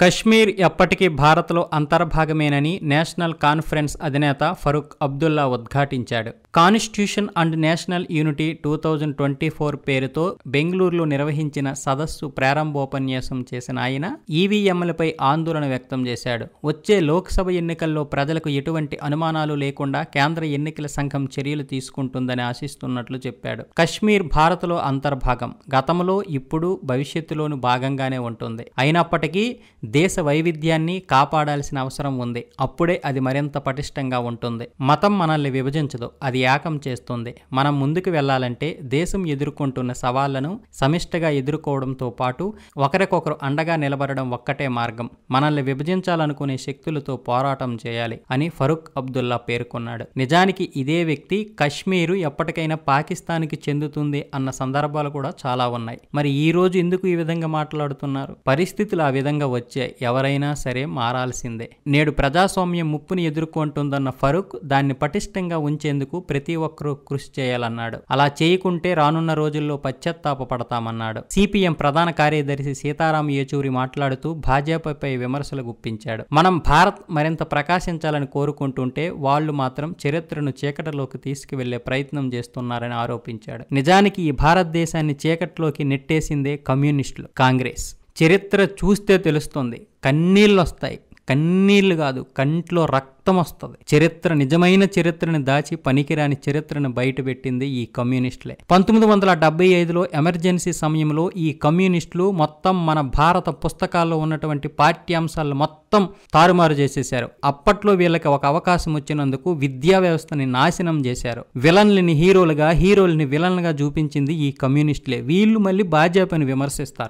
కశ్మీర్ ఎప్పటికీ భారత్లో అంతర్భాగమేనని national conference అధినేత ఫరూక్ అబ్దుల్లా ఉద్ఘాటించాడు constitution and national unity two thousand twenty four పేరుతో బెంగళూరులో నిర్వహించిన సదస్సు ప్రారంభోపన్యాసం చేసిన ఆయన ఈవీఎంలపై ఆందోళన వ్యక్తం చేశాడు వచ్చే లోక్సభ ఎన్నికల్లో ప్రజలకు ఎటువంటి అనుమానాలు లేకుండా కేంద్ర ఎన్నికల సంఘం చర్యలు తీసుకుంటుందని ఆశిస్తున్నట్లు చెప్పాడు కశ్మీర్ భారత్లో అంతర్భాగం గతంలో ఇప్పుడు భవిష్యత్తులోను భాగంగానే ఉంటుంది అయినప్పటికీ దేశ వైవిధ్యాన్ని కాపాడాల్సిన అవసరం ఉంది అప్పుడే అది మరింత పటిష్టంగా ఉంటుంది మతం మనల్ని విభజించదు అది ఏకం చేస్తుంది మనం ముందుకు వెళ్లాలంటే దేశం ఎదుర్కొంటున్న సవాళ్లను సమిష్టిగా ఎదుర్కోవడంతో పాటు ఒకరికొకరు అండగా నిలబడడం ఒక్కటే మార్గం మనల్ని విభజించాలనుకునే శక్తులతో పోరాటం చేయాలి అని ఫరూక్ అబ్దుల్లా పేర్కొన్నాడు నిజానికి ఇదే వ్యక్తి కశ్మీరు ఎప్పటికైనా పాకిస్తాన్కి చెందుతుంది అన్న సందర్భాలు కూడా చాలా ఉన్నాయి మరి ఈ రోజు ఎందుకు ఈ విధంగా మాట్లాడుతున్నారు పరిస్థితులు ఆ విధంగా వచ్చాయి ఎవరైనా సరే మారాల్సిందే నేడు ప్రజాస్వామ్యం ముప్పుని ఎదుర్కొంటుందన్న ఫరూక్ దాన్ని పటిష్టంగా ఉంచేందుకు ప్రతి ఒక్కరూ కృషి చేయాలన్నాడు అలా చేయకుంటే రానున్న రోజుల్లో పశ్చాత్తాప పడతామన్నాడు సిపిఎం ప్రధాన కార్యదర్శి సీతారాం యేచూరి మాట్లాడుతూ భాజపాపై విమర్శలు గుప్పించాడు మనం భారత్ మరింత ప్రకాశించాలని కోరుకుంటుంటే వాళ్ళు మాత్రం చరిత్రను చీకటలోకి తీసుకువెళ్లే ప్రయత్నం చేస్తున్నారని ఆరోపించాడు నిజానికి ఈ భారతదేశాన్ని చీకట్లోకి నెట్టేసిందే కమ్యూనిస్టులు కాంగ్రెస్ చరిత్ర చూస్తే తెలుస్తుంది కన్నీళ్ళొస్తాయి కన్నీళ్లు కాదు కంట్లో రక్తం వస్తుంది చరిత్ర నిజమైన చరిత్రని దాచి పనికిరాని చరిత్రను బయటపెట్టింది ఈ కమ్యూనిస్టులే పంతొమ్మిది వందల డెబ్బై ఐదులో ఎమర్జెన్సీ సమయంలో ఈ కమ్యూనిస్టులు మొత్తం మన భారత పుస్తకాల్లో ఉన్నటువంటి పాఠ్యాంశాలను మొత్తం తారుమారు చేసేశారు అప్పట్లో వీళ్ళకి ఒక అవకాశం వచ్చినందుకు విద్యా వ్యవస్థని నాశనం చేశారు విలన్లని హీరోలుగా హీరోలని విలన్లుగా చూపించింది ఈ కమ్యూనిస్టులే వీళ్ళు మళ్ళీ భాజపాని విమర్శిస్తారు